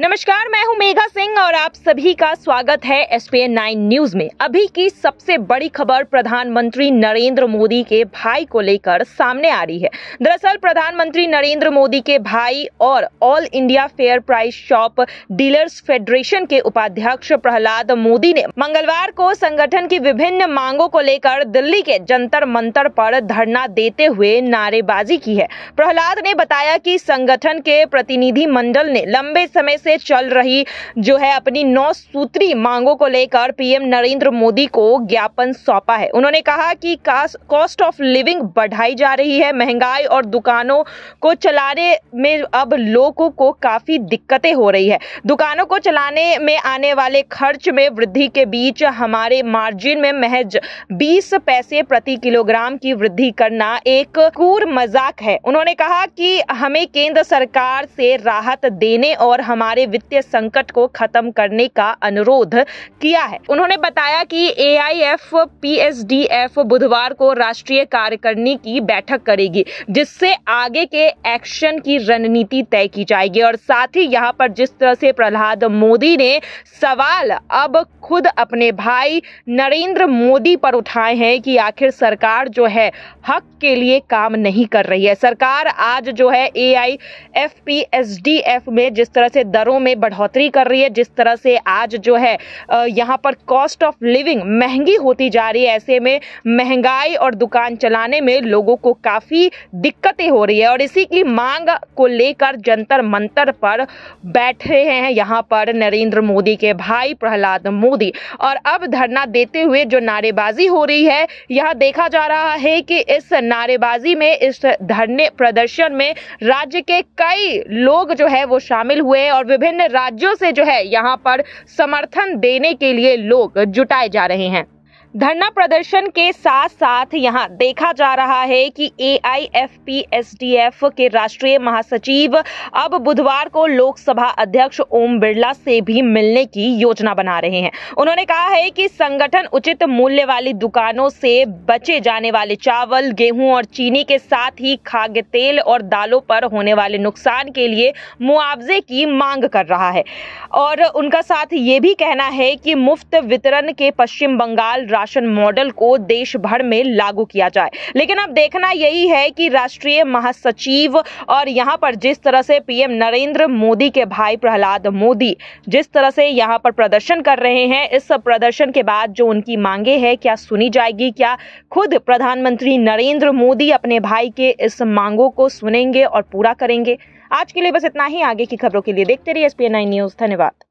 नमस्कार मैं हूं मेघा सिंह और आप सभी का स्वागत है एस पी नाइन न्यूज में अभी की सबसे बड़ी खबर प्रधानमंत्री नरेंद्र मोदी के भाई को लेकर सामने आ रही है दरअसल प्रधानमंत्री नरेंद्र मोदी के भाई और all India fair price shop dealers federation के उपाध्यक्ष प्रहलाद मोदी ने मंगलवार को संगठन की विभिन्न मांगों को लेकर दिल्ली के जंतर मंतर पर धरना देते हुए नारेबाजी की है प्रहलाद ने बताया की संगठन के प्रतिनिधि मंडल ने लंबे समय से चल रही जो है अपनी नौ सूत्री मांगों को लेकर पीएम नरेंद्र मोदी को ज्ञापन सौंपा है उन्होंने कहा कि कॉस्ट ऑफ लिविंग बढ़ाई जा रही है महंगाई और दुकानों को चलाने में अब लोगों को काफ़ी दिक्कतें हो रही है दुकानों को चलाने में आने वाले खर्च में वृद्धि के बीच हमारे मार्जिन में महज 20 पैसे प्रति किलोग्राम की वृद्धि करना एक कूर मजाक है उन्होंने कहा कि हमें केंद्र सरकार से राहत देने और हमारे सारे वित्तीय संकट को खत्म करने का अनुरोध किया है उन्होंने बताया कि ए आई बुधवार को राष्ट्रीय कार्यकारिणी की बैठक करेगी जिससे आगे के एक्शन की रणनीति तय की जाएगी और साथ ही यहाँ पर जिस तरह से प्रहलाद मोदी ने सवाल अब खुद अपने भाई नरेंद्र मोदी पर उठाए हैं कि आखिर सरकार जो है हक के लिए काम नहीं कर रही है सरकार आज जो है ए आई में जिस तरह से दर दरों में बढ़ोतरी कर रही है जिस तरह से आज जो है यहाँ पर कॉस्ट ऑफ लिविंग महंगी होती जा रही है ऐसे में महंगाई और दुकान चलाने में लोगों को काफ़ी दिक्कतें हो रही है और इसी की मांग को लेकर जंतर मंतर पर बैठे हैं यहाँ पर नरेंद्र मोदी के भाई प्रहलाद मोदी और अब धरना देते हुए जो नारेबाजी हो रही है यहाँ देखा जा रहा है कि इस नारेबाजी में इस धरने प्रदर्शन में राज्य के कई लोग जो है वो शामिल हुए और वे विभिन्न राज्यों से जो है यहाँ पर समर्थन देने के लिए लोग जुटाए जा रहे हैं धरना प्रदर्शन के साथ साथ यहां देखा जा रहा है कि आई के राष्ट्रीय महासचिव अब बुधवार को लोकसभा अध्यक्ष ओम बिरला से भी मिलने की योजना बना रहे हैं उन्होंने कहा है कि संगठन उचित मूल्य वाली दुकानों से बचे जाने वाले चावल गेहूं और चीनी के साथ ही खाद्य तेल और दालों पर होने वाले नुकसान के लिए मुआवजे की मांग कर रहा है और उनका साथ ये भी कहना है कि मुफ्त वितरण के पश्चिम बंगाल राशन मॉडल को देश भर में लागू किया जाए लेकिन अब देखना यही है कि राष्ट्रीय महासचिव और यहाँ पर जिस तरह से पीएम नरेंद्र मोदी के भाई प्रहलाद मोदी जिस तरह से यहाँ पर प्रदर्शन कर रहे हैं इस प्रदर्शन के बाद जो उनकी मांगे हैं क्या सुनी जाएगी क्या खुद प्रधानमंत्री नरेंद्र मोदी अपने भाई के इस मांगों को सुनेंगे और पूरा करेंगे आज के लिए बस इतना ही आगे की खबरों के लिए देखते रहिए एस पी न्यूज़ धन्यवाद